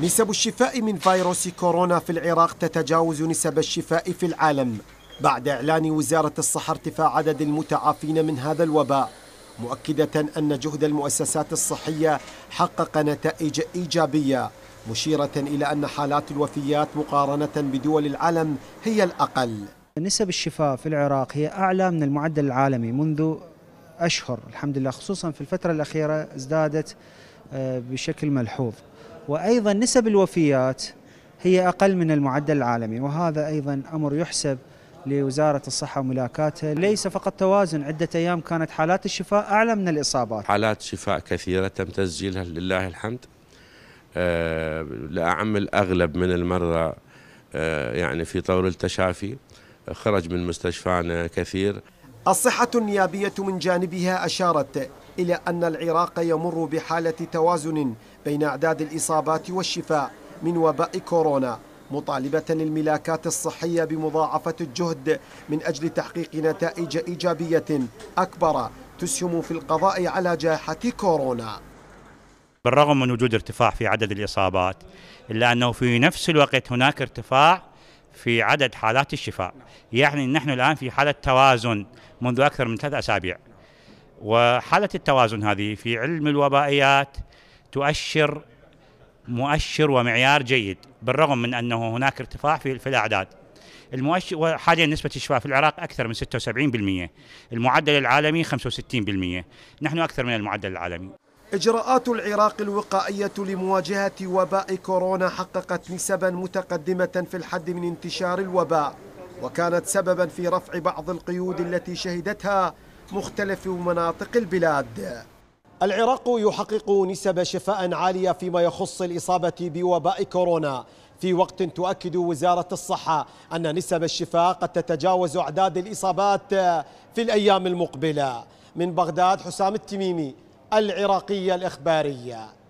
نسب الشفاء من فيروس كورونا في العراق تتجاوز نسب الشفاء في العالم بعد إعلان وزارة الصحة ارتفاع عدد المتعافين من هذا الوباء مؤكدة أن جهد المؤسسات الصحية حقق نتائج إيجابية مشيرة إلى أن حالات الوفيات مقارنة بدول العالم هي الأقل نسب الشفاء في العراق هي أعلى من المعدل العالمي منذ أشهر الحمد لله خصوصا في الفترة الأخيرة ازدادت آه، بشكل ملحوظ وأيضا نسب الوفيات هي أقل من المعدل العالمي وهذا أيضا أمر يحسب لوزارة الصحة وملاكاتها ليس فقط توازن عدة أيام كانت حالات الشفاء أعلى من الإصابات حالات شفاء كثيرة تم تسجيلها لله الحمد أه لأعم الأغلب من المرضى أه يعني في طور التشافي خرج من مستشفانا كثير الصحة النيابية من جانبها أشارت إلى أن العراق يمر بحالة توازن بين أعداد الإصابات والشفاء من وباء كورونا مطالبة الملاكات الصحية بمضاعفة الجهد من أجل تحقيق نتائج إيجابية أكبر تسهم في القضاء على جائحة كورونا بالرغم من وجود ارتفاع في عدد الإصابات إلا أنه في نفس الوقت هناك ارتفاع في عدد حالات الشفاء يعني نحن الآن في حالة توازن منذ أكثر من ثلاث أسابيع وحالة التوازن هذه في علم الوبائيات تؤشر مؤشر ومعيار جيد بالرغم من انه هناك ارتفاع في في الاعداد. المؤشر حاليا نسبة الشفاء في العراق أكثر من 76% المعدل العالمي 65% نحن أكثر من المعدل العالمي إجراءات العراق الوقائية لمواجهة وباء كورونا حققت نسبا متقدمة في الحد من انتشار الوباء وكانت سببا في رفع بعض القيود التي شهدتها مختلف مناطق البلاد العراق يحقق نسب شفاء عالية فيما يخص الإصابة بوباء كورونا في وقت تؤكد وزارة الصحة أن نسب الشفاء قد تتجاوز أعداد الإصابات في الأيام المقبلة من بغداد حسام التميمي العراقية الإخبارية